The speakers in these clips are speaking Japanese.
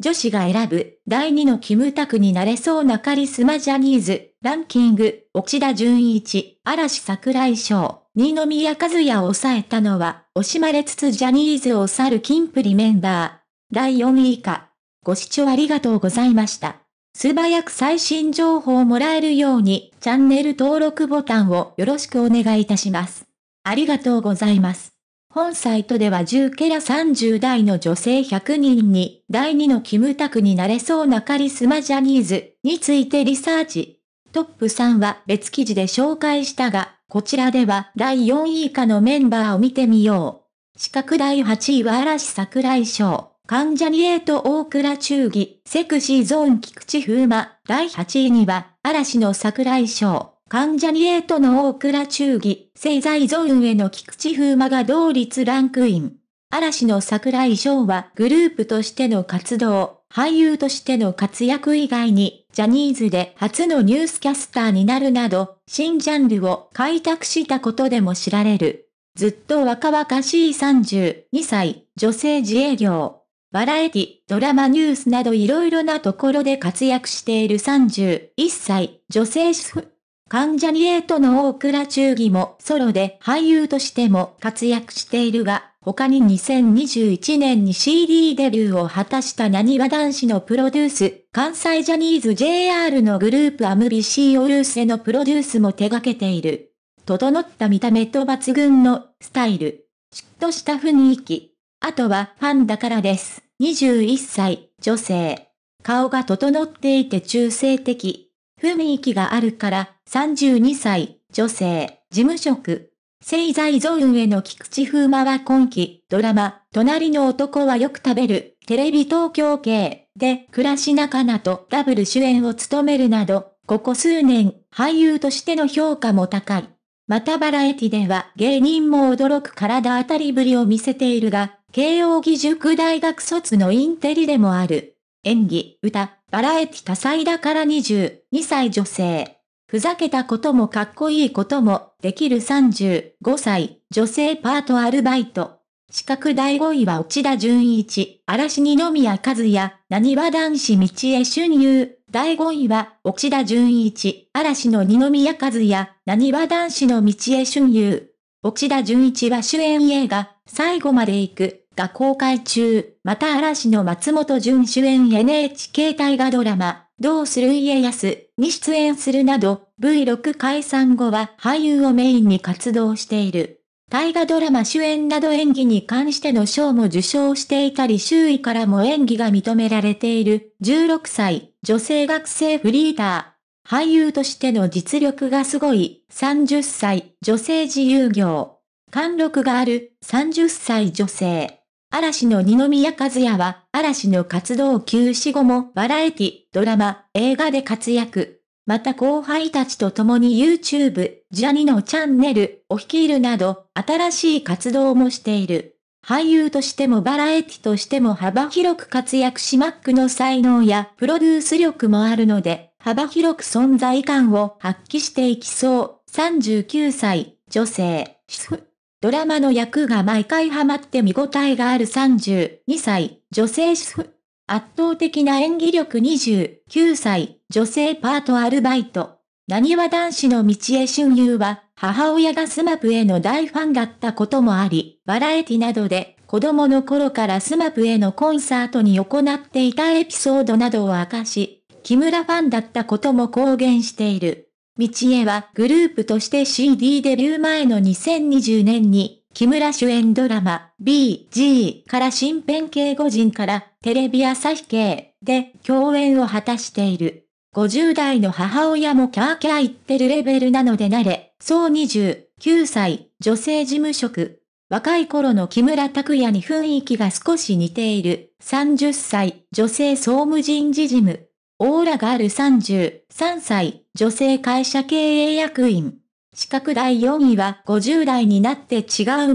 女子が選ぶ第2のキムタクになれそうなカリスマジャニーズ、ランキング、奥田純一、嵐桜井翔、二宮和也を抑えたのは、惜しまれつつジャニーズを去るキンプリメンバー。第4位以下。ご視聴ありがとうございました。素早く最新情報をもらえるように、チャンネル登録ボタンをよろしくお願いいたします。ありがとうございます。本サイトでは10ケラ30代の女性100人に、第2のキムタクになれそうなカリスマジャニーズについてリサーチ。トップ3は別記事で紹介したが、こちらでは第4位以下のメンバーを見てみよう。資格第8位は嵐桜井翔、関ジャニエイト大倉忠義、セクシーゾーン菊池風磨、第8位には、嵐の桜井翔。関ジャニエイトの大倉忠義、製材ゾーンへの菊池風磨が同率ランクイン。嵐の桜井翔はグループとしての活動、俳優としての活躍以外に、ジャニーズで初のニュースキャスターになるなど、新ジャンルを開拓したことでも知られる。ずっと若々しい32歳、女性自営業。バラエティ、ドラマニュースなどいろいろなところで活躍している31歳、女性主婦。関ジャニエイトの大倉忠義もソロで俳優としても活躍しているが、他に2021年に CD デビューを果たした何は男子のプロデュース、関西ジャニーズ JR のグループアムビシーオルーセのプロデュースも手掛けている。整った見た目と抜群のスタイル。嫉妬した雰囲気。あとはファンだからです。21歳、女性。顔が整っていて中性的。雰囲気があるから、32歳、女性、事務職。生在ゾーンへの菊池風磨は今季、ドラマ、隣の男はよく食べる、テレビ東京系、で、暮らし仲間とダブル主演を務めるなど、ここ数年、俳優としての評価も高い。またバラエティでは芸人も驚く体当たりぶりを見せているが、慶応義塾大学卒のインテリでもある。演技、歌、バラエティ多彩だから22歳女性。ふざけたこともかっこいいこともできる35歳女性パートアルバイト。資格第5位は内田純一、嵐二宮和也、何は男子道へ春優。第5位は内田純一、嵐の二宮和也、何は男子の道へ春優。内田純一は主演映画、最後まで行くが公開中、また嵐の松本潤主演 NHK 大河ドラマ、どうする家康に出演するなど、V6 解散後は俳優をメインに活動している。大河ドラマ主演など演技に関しての賞も受賞していたり周囲からも演技が認められている16歳女性学生フリーター。俳優としての実力がすごい30歳女性自由業。貫禄がある30歳女性。嵐の二宮和也は、嵐の活動休止後もバラエティ、ドラマ、映画で活躍。また後輩たちと共に YouTube、ジャニのチャンネルを率いるなど、新しい活動もしている。俳優としてもバラエティとしても幅広く活躍しマックの才能やプロデュース力もあるので、幅広く存在感を発揮していきそう。39歳、女性、主婦。ドラマの役が毎回ハマって見応えがある32歳、女性主婦。圧倒的な演技力29歳、女性パートアルバイト。何は男子の道へ春遊は、母親がスマップへの大ファンだったこともあり、バラエティなどで子供の頃からスマップへのコンサートに行っていたエピソードなどを明かし、木村ファンだったことも公言している。道江はグループとして CD デビュー前の2020年に、木村主演ドラマ、BG から新編系五人からテレビ朝日系で共演を果たしている。50代の母親もキャーキャー言ってるレベルなので慣れ、そう29歳、女性事務職。若い頃の木村拓也に雰囲気が少し似ている、30歳、女性総務人事事務。オーラがある33歳、女性会社経営役員。資格第4位は50代になって違う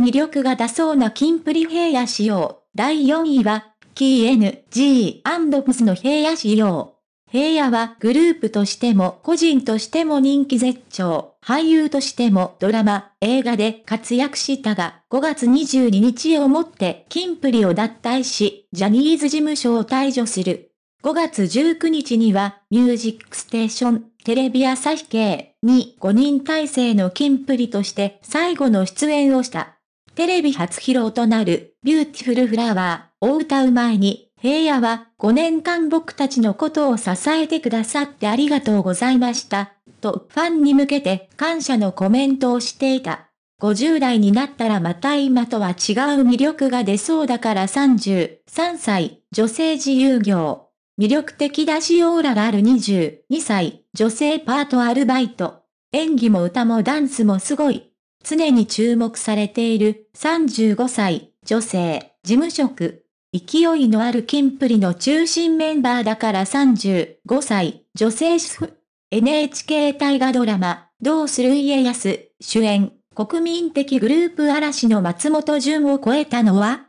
魅力が出そうなキンプリ平野仕様。第4位は、キ n g p s の平野仕様。平野はグループとしても個人としても人気絶頂。俳優としてもドラマ、映画で活躍したが、5月22日をもってキンプリを脱退し、ジャニーズ事務所を退場する。5月19日には、ミュージックステーション、テレビ朝日系に5人体制のキンプリとして最後の出演をした。テレビ初披露となる、ビューティフルフラワーを歌う前に、平野は5年間僕たちのことを支えてくださってありがとうございました、とファンに向けて感謝のコメントをしていた。50代になったらまた今とは違う魅力が出そうだから33歳、女性自由業。魅力的だしオーラがある22歳、女性パートアルバイト。演技も歌もダンスもすごい。常に注目されている35歳、女性、事務職。勢いのあるキンプリの中心メンバーだから35歳、女性主婦。NHK 大河ドラマ、どうする家康、主演、国民的グループ嵐の松本潤を超えたのは